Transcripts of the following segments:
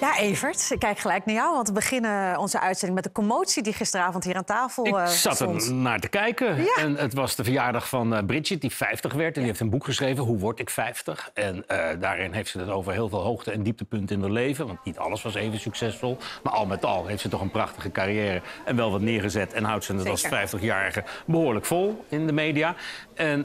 Ja, Evert, ik kijk gelijk naar jou. Want we beginnen onze uitzending met de commotie die gisteravond hier aan tafel was. ik eh, zat er naar te kijken. Ja. En het was de verjaardag van eh, Bridget, die 50 werd. En die heeft een boek geschreven, Hoe word ik 50? En eh, daarin heeft ze het over heel veel hoogte- en dieptepunten in haar leven. Want niet alles was even succesvol. Maar al met al heeft ze toch een prachtige carrière en wel wat neergezet. En houdt ze het als 50-jarige behoorlijk vol in de media. En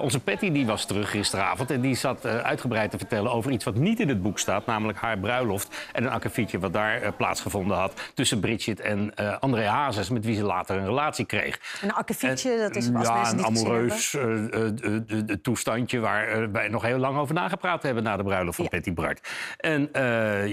onze Patty die was terug gisteravond. En die zat uitgebreid te vertellen over iets wat niet in het boek staat. Namelijk haar bruiloft en een akkefietje wat daar eh, plaatsgevonden had tussen Bridget en uh, André Hazes, met wie ze later een relatie kreeg. Een akkefietje, dat is als ja, mensen Ja, een amoureus eh, toestandje waar wij nog heel lang over nagepraat hebben na de bruiloft van ja. Patty Bart. En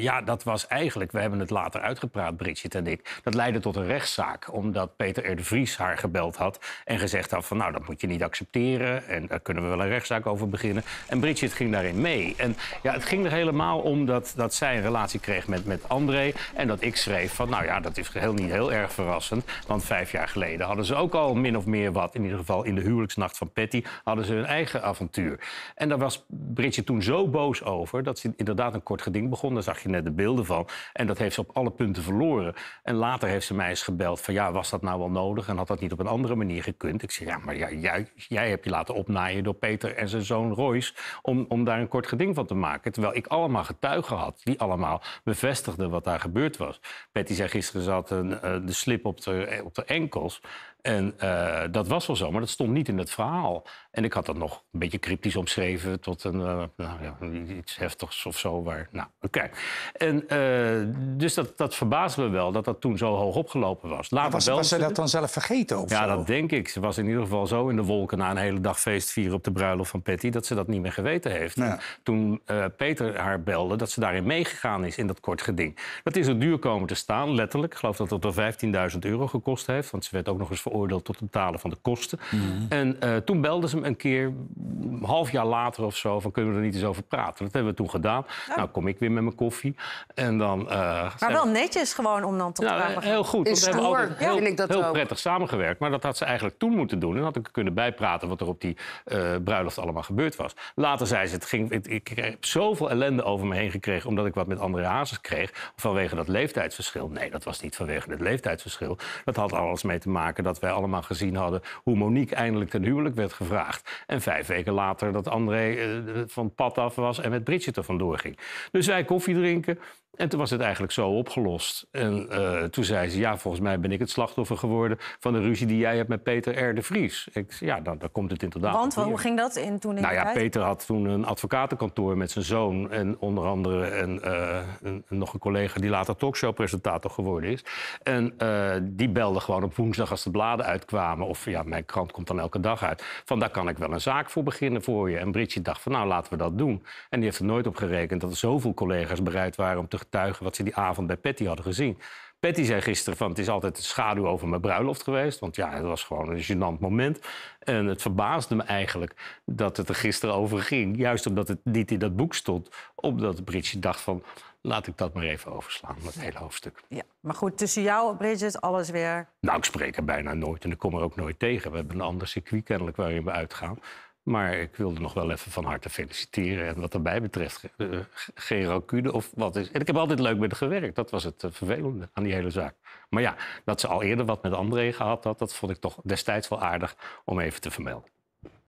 ja, dat was eigenlijk, we hebben het later uitgepraat, Bridget en ik. Dat leidde tot een rechtszaak, omdat Peter R. de Vries haar gebeld had en gezegd had van nou, dat moet je niet accepteren en daar kunnen we wel een rechtszaak over beginnen. En Bridget ging daarin mee. En ja, het ging er helemaal om dat, dat zij een relatie kreeg met, met André. En dat ik schreef van, nou ja, dat is heel, niet heel erg verrassend. Want vijf jaar geleden hadden ze ook al min of meer wat. In ieder geval in de huwelijksnacht van Patty hadden ze hun eigen avontuur. En daar was Britje toen zo boos over dat ze inderdaad een kort geding begon. Daar zag je net de beelden van. En dat heeft ze op alle punten verloren. En later heeft ze mij eens gebeld van, ja, was dat nou wel nodig? En had dat niet op een andere manier gekund? Ik zei, ja, maar ja, jij, jij hebt je laten opnaaien door Peter en zijn zoon Royce... om, om daar een kort geding van te maken. Terwijl ik allemaal getuigen had die allemaal bevestigde wat daar gebeurd was. Patty zei gisteren, zat had eh, de slip op de, eh, op de enkels. En eh, dat was wel zo, maar dat stond niet in het verhaal. En ik had dat nog een beetje cryptisch omschreven tot een, eh, nou, ja, iets heftigs of zo. Waar, nou, oké. En eh, dus dat, dat verbaasde me wel dat dat toen zo hoog opgelopen was. Later was, wel, was ze dat dan zelf vergeten? Of ja, dat denk ik. Ze was in ieder geval zo in de wolken na een hele dag feest vieren op de bruiloft van Patty... dat ze dat niet meer geweten heeft. Toen Peter haar belde, dat ze daarin meegegaan is in dat kort geding. Dat is er duur komen te staan, letterlijk. Ik geloof dat dat wel 15.000 euro gekost heeft, want ze werd ook nog eens oordeel tot het betalen van de kosten. Mhm. En eh, toen belden ze hem een keer, een half jaar later of zo, van kunnen we er niet eens over praten. Dat hebben we toen gedaan. Nou kom ik weer met mijn koffie. En dan, eh, maar wel netjes gewoon om dan te nou, eh, Ja, Heel goed. we hebben ook heel, dat heel prettig samengewerkt. Maar dat had ze eigenlijk toen moeten doen. En had ik kunnen bijpraten wat er op die bruiloft allemaal gebeurd was. Later zei ze, het ging, ik, ik heb zoveel ellende over me heen gekregen... omdat ik wat met andere Hazes kreeg vanwege dat leeftijdsverschil. Nee, dat was niet vanwege het leeftijdsverschil. Dat had alles mee te maken dat wij allemaal gezien hadden hoe Monique eindelijk ten huwelijk werd gevraagd. En vijf weken later dat André eh, van pad af was en met Bridget er vandoor ging. Dus wij koffie drinken. En toen was het eigenlijk zo opgelost. En eh, toen zei ze, ja, volgens mij ben ik het slachtoffer geworden van de ruzie die jij hebt met Peter R. de Vries. Ik, ja, dan, dan komt het inderdaad. Want hoe ging dat in, toen in Nou ja, Peter had toen een advocatenkantoor met zijn zoon en onder andere en eh, een, nog een collega die later talkshowpresentator geworden is. En eh, die belde gewoon op woensdag als de bladen uitkwamen, of ja, mijn krant komt dan elke dag uit, van daar kan ik wel een zaak voor beginnen voor je. En Britje dacht van nou, laten we dat doen. En die heeft er nooit op gerekend dat er zoveel collega's bereid waren om te wat ze die avond bij Patty hadden gezien. Patty zei gisteren van het is altijd een schaduw over mijn bruiloft geweest. Want ja, het was gewoon een gênant moment. En het verbaasde me eigenlijk dat het er gisteren over ging. Juist omdat het niet in dat boek stond. Omdat Bridget dacht van laat ik dat maar even overslaan, dat hele hoofdstuk. Ja, maar goed, tussen jou, en Bridget, alles weer... Nou, ik spreek er bijna nooit en ik kom er ook nooit tegen. We hebben een ander circuit kennelijk waarin we uitgaan. Maar ik wilde nog wel even van harte feliciteren. En wat erbij betreft, eh, geen rancune of wat is. En ik heb altijd leuk met haar gewerkt. Dat was het eh, vervelende aan die hele zaak. Maar ja, dat ze al eerder wat met André gehad had, dat vond ik toch destijds wel aardig om even te vermelden.